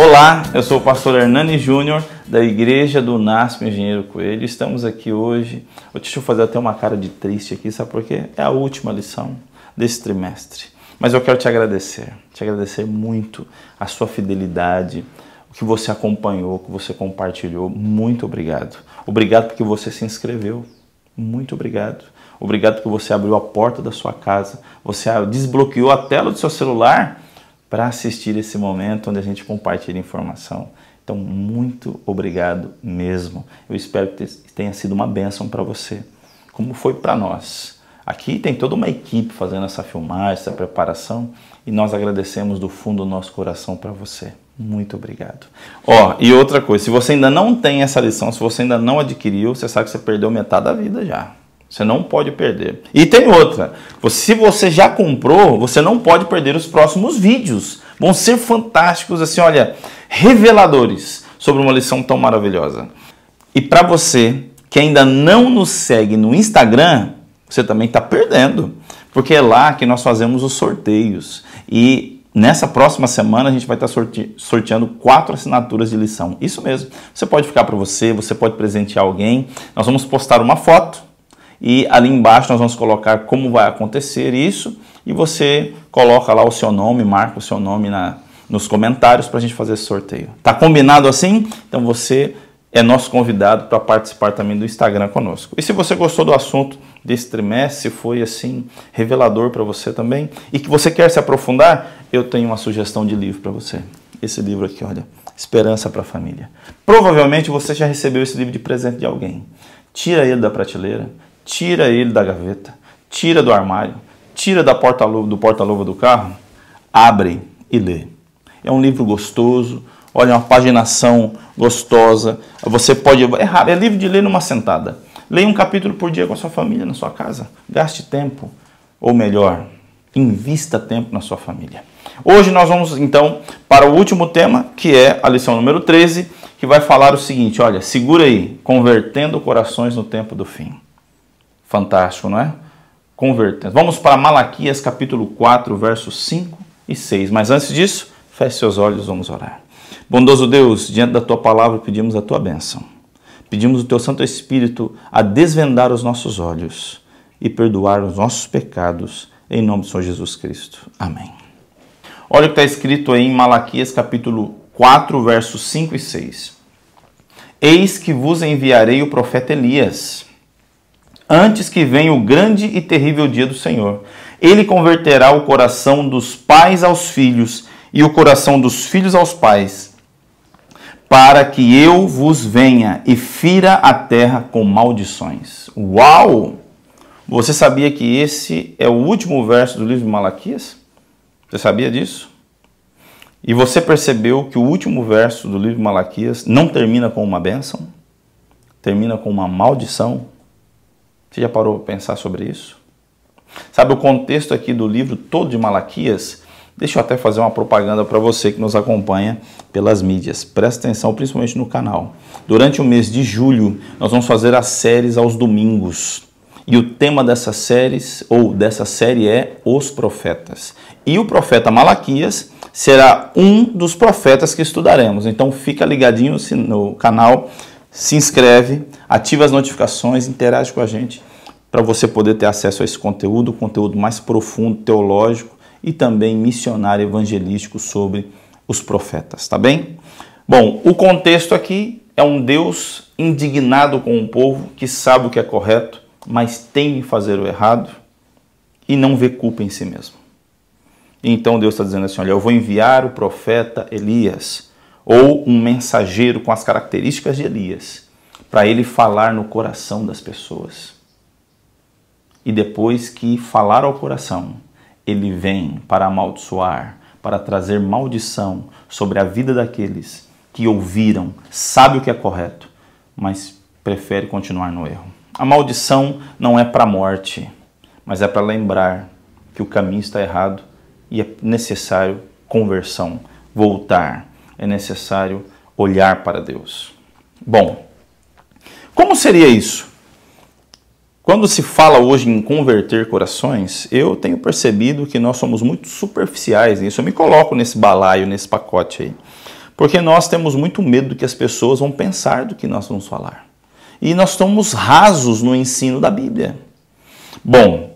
Olá, eu sou o pastor Hernani Júnior, da Igreja do Nascimento Engenheiro Coelho. Estamos aqui hoje. Deixa eu fazer até uma cara de triste aqui, sabe por quê? É a última lição desse trimestre. Mas eu quero te agradecer, te agradecer muito a sua fidelidade, o que você acompanhou, o que você compartilhou. Muito obrigado. Obrigado porque você se inscreveu. Muito obrigado. Obrigado porque você abriu a porta da sua casa, você desbloqueou a tela do seu celular para assistir esse momento onde a gente compartilha informação. Então, muito obrigado mesmo. Eu espero que tenha sido uma bênção para você, como foi para nós. Aqui tem toda uma equipe fazendo essa filmagem, essa preparação, e nós agradecemos do fundo do nosso coração para você. Muito obrigado. Ó, e outra coisa, se você ainda não tem essa lição, se você ainda não adquiriu, você sabe que você perdeu metade da vida já. Você não pode perder. E tem outra. Se você já comprou, você não pode perder os próximos vídeos. Vão ser fantásticos, assim, olha, reveladores sobre uma lição tão maravilhosa. E para você que ainda não nos segue no Instagram, você também está perdendo, porque é lá que nós fazemos os sorteios. E Nessa próxima semana a gente vai estar tá sorte sorteando quatro assinaturas de lição. Isso mesmo. Você pode ficar para você, você pode presentear alguém. Nós vamos postar uma foto e ali embaixo nós vamos colocar como vai acontecer isso e você coloca lá o seu nome, marca o seu nome na, nos comentários para a gente fazer esse sorteio. Tá combinado assim? Então você é nosso convidado para participar também do Instagram conosco. E se você gostou do assunto desse trimestre, se foi assim revelador para você também e que você quer se aprofundar, eu tenho uma sugestão de livro para você. Esse livro aqui, olha, Esperança para a Família. Provavelmente você já recebeu esse livro de presente de alguém. Tira ele da prateleira, tira ele da gaveta, tira do armário, tira da porta do porta-luva do carro, abre e lê. É um livro gostoso, olha, é uma paginação gostosa. Você pode. É raro, é livro de ler numa sentada. Leia um capítulo por dia com a sua família na sua casa. Gaste tempo, ou melhor, invista tempo na sua família. Hoje nós vamos então para o último tema, que é a lição número 13, que vai falar o seguinte: olha, segura aí, convertendo corações no tempo do fim. Fantástico, não é? Convertendo. Vamos para Malaquias capítulo 4, versos 5 e 6. Mas antes disso, feche seus olhos, vamos orar. Bondoso Deus, diante da tua palavra pedimos a tua bênção. Pedimos o teu Santo Espírito a desvendar os nossos olhos e perdoar os nossos pecados, em nome do Senhor Jesus Cristo. Amém. Olha o que está escrito aí em Malaquias capítulo 4, versos 5 e 6. Eis que vos enviarei o profeta Elias antes que venha o grande e terrível dia do Senhor. Ele converterá o coração dos pais aos filhos e o coração dos filhos aos pais, para que eu vos venha e fira a terra com maldições. Uau! Você sabia que esse é o último verso do livro de Malaquias? Você sabia disso? E você percebeu que o último verso do livro de Malaquias não termina com uma bênção? Termina com uma maldição? Você já parou para pensar sobre isso? Sabe o contexto aqui do livro todo de Malaquias? Deixa eu até fazer uma propaganda para você que nos acompanha pelas mídias. Presta atenção, principalmente no canal. Durante o mês de julho, nós vamos fazer as séries aos domingos. E o tema dessas séries, ou dessa série, é os profetas. E o profeta Malaquias será um dos profetas que estudaremos. Então fica ligadinho no canal se inscreve, ativa as notificações, interage com a gente para você poder ter acesso a esse conteúdo, conteúdo mais profundo, teológico e também missionário evangelístico sobre os profetas, tá bem? Bom, o contexto aqui é um Deus indignado com o um povo que sabe o que é correto, mas teme fazer o errado e não vê culpa em si mesmo. Então Deus está dizendo assim: olha, eu vou enviar o profeta Elias ou um mensageiro com as características de Elias, para ele falar no coração das pessoas. E depois que falar ao coração, ele vem para amaldiçoar, para trazer maldição sobre a vida daqueles que ouviram, sabe o que é correto, mas prefere continuar no erro. A maldição não é para a morte, mas é para lembrar que o caminho está errado e é necessário conversão, voltar, é necessário olhar para Deus. Bom, como seria isso? Quando se fala hoje em converter corações, eu tenho percebido que nós somos muito superficiais nisso. Eu me coloco nesse balaio, nesse pacote aí. Porque nós temos muito medo do que as pessoas vão pensar do que nós vamos falar. E nós estamos rasos no ensino da Bíblia. Bom,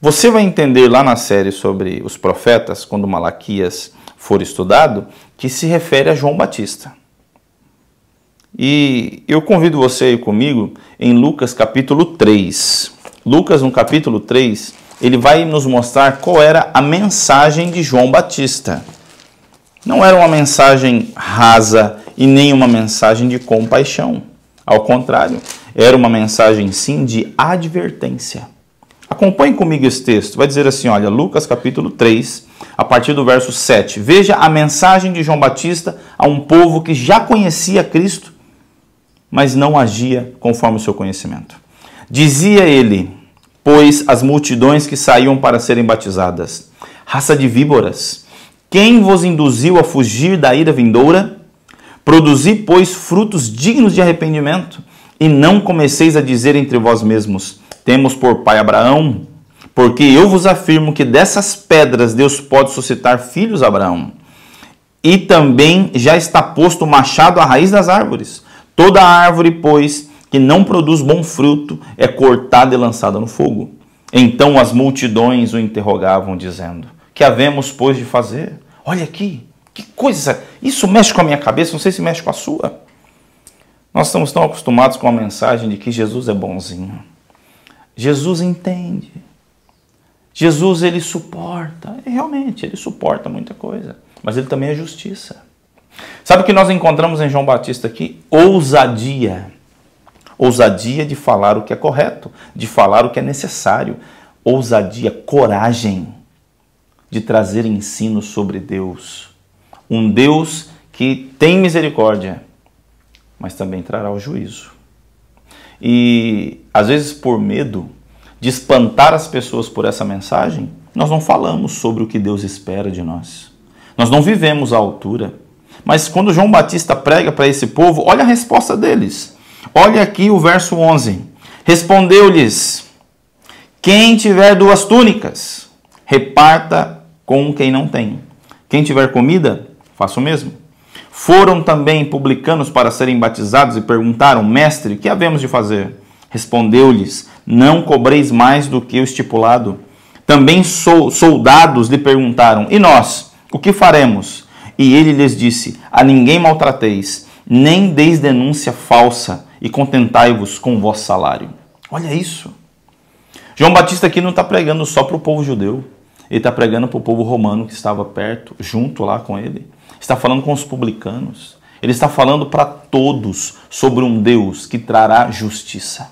você vai entender lá na série sobre os profetas, quando Malaquias for estudado, que se refere a João Batista. E eu convido você aí comigo em Lucas capítulo 3. Lucas, no capítulo 3, ele vai nos mostrar qual era a mensagem de João Batista. Não era uma mensagem rasa e nem uma mensagem de compaixão. Ao contrário, era uma mensagem sim de advertência. Acompanhe comigo esse texto. Vai dizer assim, olha, Lucas capítulo 3, a partir do verso 7. Veja a mensagem de João Batista a um povo que já conhecia Cristo, mas não agia conforme o seu conhecimento. Dizia ele, pois as multidões que saíam para serem batizadas, raça de víboras, quem vos induziu a fugir da ira vindoura? Produzi, pois, frutos dignos de arrependimento, e não comeceis a dizer entre vós mesmos: Temos por pai Abraão. Porque eu vos afirmo que dessas pedras Deus pode suscitar filhos a Abraão. E também já está posto o machado à raiz das árvores. Toda árvore, pois, que não produz bom fruto é cortada e lançada no fogo. Então as multidões o interrogavam, dizendo: Que havemos, pois, de fazer? Olha aqui, que coisa! Isso mexe com a minha cabeça, não sei se mexe com a sua. Nós estamos tão acostumados com a mensagem de que Jesus é bonzinho. Jesus entende. Jesus ele suporta, é, realmente, ele suporta muita coisa, mas ele também é justiça. Sabe o que nós encontramos em João Batista aqui? Ousadia. Ousadia de falar o que é correto, de falar o que é necessário. Ousadia, coragem de trazer ensino sobre Deus. Um Deus que tem misericórdia, mas também trará o juízo. E às vezes por medo, de espantar as pessoas por essa mensagem, nós não falamos sobre o que Deus espera de nós. Nós não vivemos à altura. Mas quando João Batista prega para esse povo, olha a resposta deles. Olha aqui o verso 11. Respondeu-lhes: Quem tiver duas túnicas, reparta com quem não tem. Quem tiver comida, faça o mesmo. Foram também publicanos para serem batizados e perguntaram: Mestre, que havemos de fazer? Respondeu-lhes: não cobreis mais do que o estipulado. Também soldados lhe perguntaram: E nós, o que faremos? E ele lhes disse: A ninguém maltrateis, nem deis denúncia falsa, e contentai-vos com o vosso salário. Olha isso. João Batista aqui não está pregando só para o povo judeu, ele está pregando para o povo romano que estava perto, junto lá com ele. Está falando com os publicanos. Ele está falando para todos sobre um Deus que trará justiça.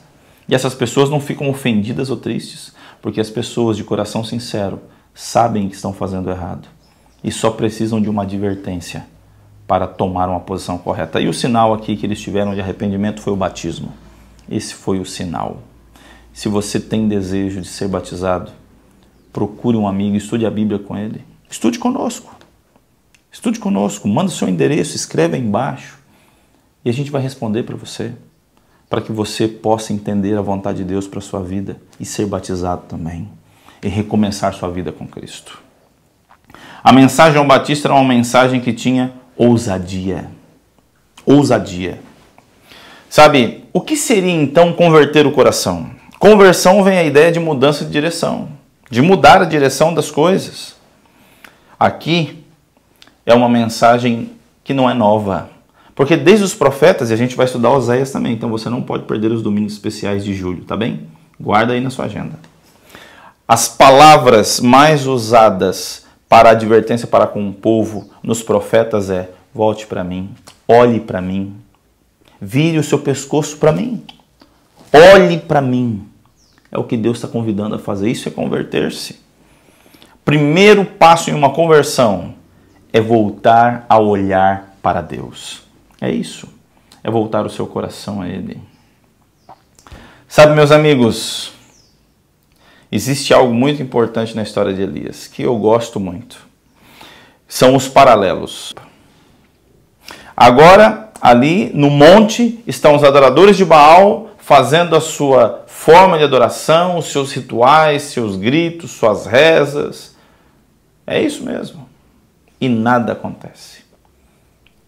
E essas pessoas não ficam ofendidas ou tristes, porque as pessoas de coração sincero sabem que estão fazendo errado e só precisam de uma advertência para tomar uma posição correta. E o sinal aqui que eles tiveram de arrependimento foi o batismo. Esse foi o sinal. Se você tem desejo de ser batizado, procure um amigo, estude a Bíblia com ele. Estude conosco. Estude conosco, manda o seu endereço, escreva aí embaixo e a gente vai responder para você para que você possa entender a vontade de Deus para sua vida e ser batizado também e recomeçar sua vida com Cristo. A mensagem de João Batista era uma mensagem que tinha ousadia. Ousadia. Sabe, o que seria então converter o coração? Conversão vem a ideia de mudança de direção, de mudar a direção das coisas. Aqui é uma mensagem que não é nova. Porque desde os profetas, e a gente vai estudar Oséias também, então você não pode perder os domingos especiais de julho, tá bem? Guarda aí na sua agenda. As palavras mais usadas para advertência para com o povo nos profetas é: volte para mim, olhe para mim, vire o seu pescoço para mim, olhe para mim. É o que Deus está convidando a fazer. Isso é converter-se. Primeiro passo em uma conversão é voltar a olhar para Deus. É isso. É voltar o seu coração a Ele. Sabe, meus amigos, existe algo muito importante na história de Elias que eu gosto muito. São os paralelos. Agora, ali no monte, estão os adoradores de Baal fazendo a sua forma de adoração, os seus rituais, seus gritos, suas rezas. É isso mesmo. E nada acontece.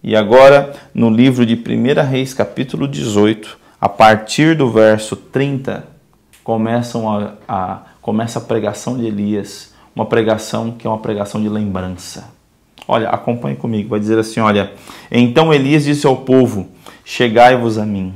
E agora, no livro de 1 Reis, capítulo 18, a partir do verso 30, começam a, a, começa a pregação de Elias, uma pregação que é uma pregação de lembrança. Olha, acompanhe comigo, vai dizer assim: olha, então Elias disse ao povo: Chegai-vos a mim.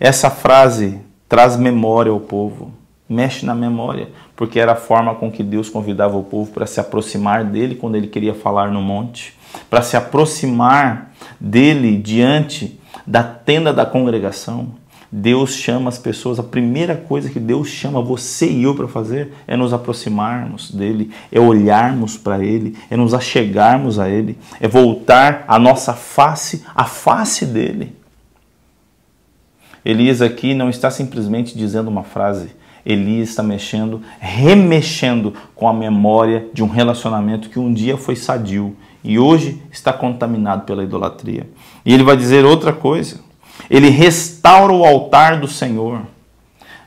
Essa frase traz memória ao povo, mexe na memória, porque era a forma com que Deus convidava o povo para se aproximar dele quando ele queria falar no monte, para se aproximar dele diante da tenda da congregação. Deus chama as pessoas, a primeira coisa que Deus chama você e eu para fazer é nos aproximarmos dele, é olharmos para ele, é nos achegarmos a ele, é voltar a nossa face, a face dele. Elias aqui não está simplesmente dizendo uma frase, Elias está mexendo, remexendo com a memória de um relacionamento que um dia foi sadio e hoje está contaminado pela idolatria. E ele vai dizer outra coisa. Ele restaura o altar do Senhor.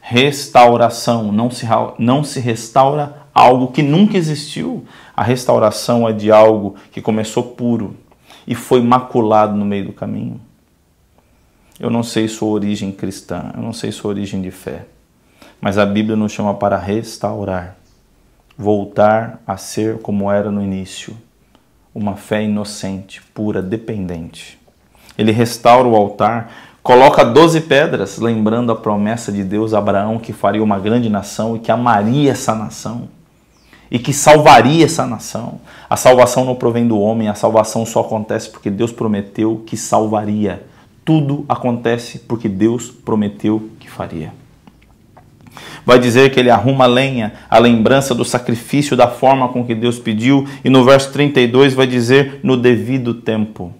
Restauração não se, não se restaura algo que nunca existiu. A restauração é de algo que começou puro e foi maculado no meio do caminho. Eu não sei sua origem cristã, eu não sei sua origem de fé. Mas a Bíblia nos chama para restaurar, voltar a ser como era no início, uma fé inocente, pura, dependente. Ele restaura o altar, coloca doze pedras, lembrando a promessa de Deus a Abraão que faria uma grande nação e que amaria essa nação e que salvaria essa nação. A salvação não provém do homem, a salvação só acontece porque Deus prometeu que salvaria. Tudo acontece porque Deus prometeu que faria. Vai dizer que ele arruma lenha, a lembrança do sacrifício da forma com que Deus pediu, e no verso 32 vai dizer no devido tempo.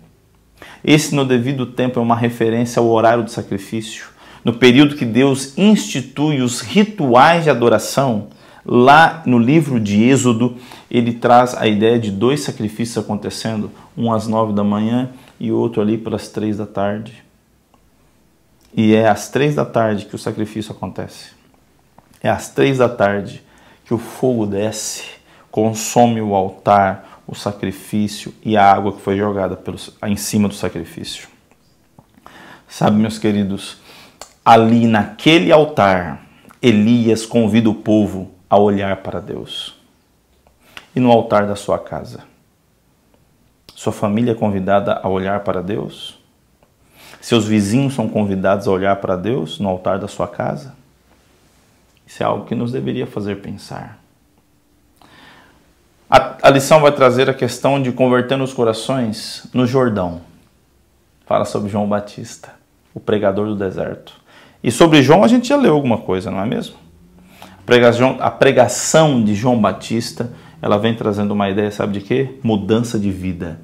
Esse no devido tempo é uma referência ao horário do sacrifício. No período que Deus institui os rituais de adoração, lá no livro de Êxodo, ele traz a ideia de dois sacrifícios acontecendo, um às nove da manhã e outro ali pelas três da tarde. E é às três da tarde que o sacrifício acontece. É às três da tarde que o fogo desce, consome o altar, o sacrifício e a água que foi jogada pelos, em cima do sacrifício. Sabe, meus queridos, ali naquele altar, Elias convida o povo a olhar para Deus. E no altar da sua casa? Sua família é convidada a olhar para Deus? Seus vizinhos são convidados a olhar para Deus no altar da sua casa? Isso é algo que nos deveria fazer pensar. A, a lição vai trazer a questão de convertendo os corações no Jordão. Fala sobre João Batista, o pregador do deserto. E sobre João a gente já leu alguma coisa, não é mesmo? A pregação, a pregação de João Batista, ela vem trazendo uma ideia, sabe de quê? Mudança de vida.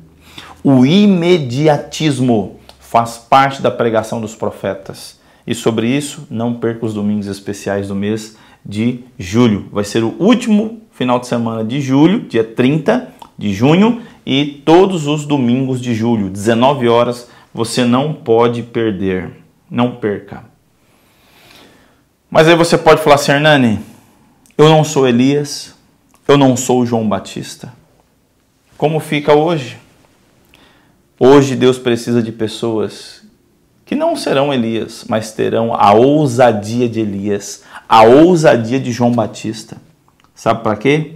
O imediatismo faz parte da pregação dos profetas. E sobre isso, não perca os domingos especiais do mês de julho. Vai ser o último final de semana de julho, dia 30 de junho, e todos os domingos de julho, 19 horas, você não pode perder. Não perca. Mas aí você pode falar assim, Hernani, eu não sou Elias, eu não sou João Batista. Como fica hoje? Hoje Deus precisa de pessoas que não serão Elias, mas terão a ousadia de Elias, a ousadia de João Batista. Sabe para quê?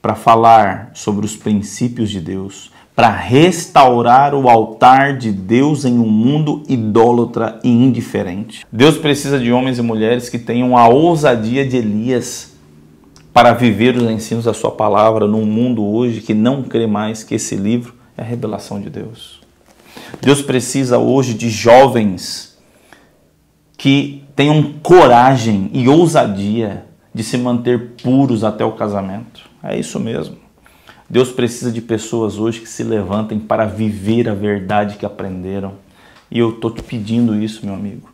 Para falar sobre os princípios de Deus, para restaurar o altar de Deus em um mundo idólatra e indiferente. Deus precisa de homens e mulheres que tenham a ousadia de Elias para viver os ensinos da sua palavra num mundo hoje que não crê mais que esse livro é a revelação de Deus. Deus precisa hoje de jovens que tenham coragem e ousadia de se manter puros até o casamento. É isso mesmo. Deus precisa de pessoas hoje que se levantem para viver a verdade que aprenderam. E eu estou te pedindo isso, meu amigo.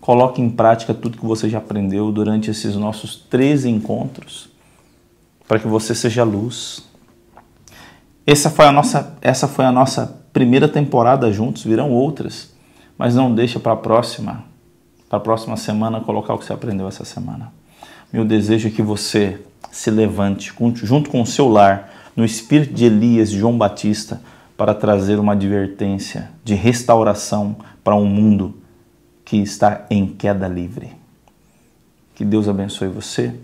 Coloque em prática tudo que você já aprendeu durante esses nossos três encontros, para que você seja luz. Essa foi a nossa, essa foi a nossa primeira temporada juntos, virão outras, mas não deixa para a próxima, para a próxima semana colocar o que você aprendeu essa semana. Meu desejo é que você se levante junto com o seu lar, no espírito de Elias e João Batista, para trazer uma advertência de restauração para um mundo que está em queda livre. Que Deus abençoe você.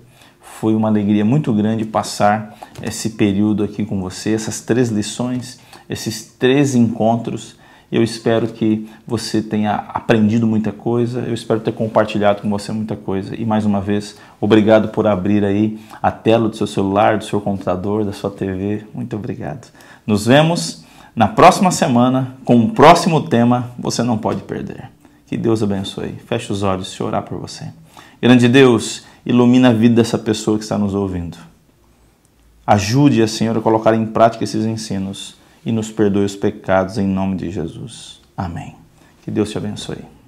Foi uma alegria muito grande passar esse período aqui com você, essas três lições esses três encontros. Eu espero que você tenha aprendido muita coisa, eu espero ter compartilhado com você muita coisa. E mais uma vez, obrigado por abrir aí a tela do seu celular, do seu computador, da sua TV. Muito obrigado. Nos vemos na próxima semana com o um próximo tema, você não pode perder. Que Deus abençoe. Feche os olhos e orar por você. Grande Deus, ilumina a vida dessa pessoa que está nos ouvindo. Ajude a Senhora a colocar em prática esses ensinos e nos perdoe os pecados em nome de Jesus. Amém. Que Deus te abençoe.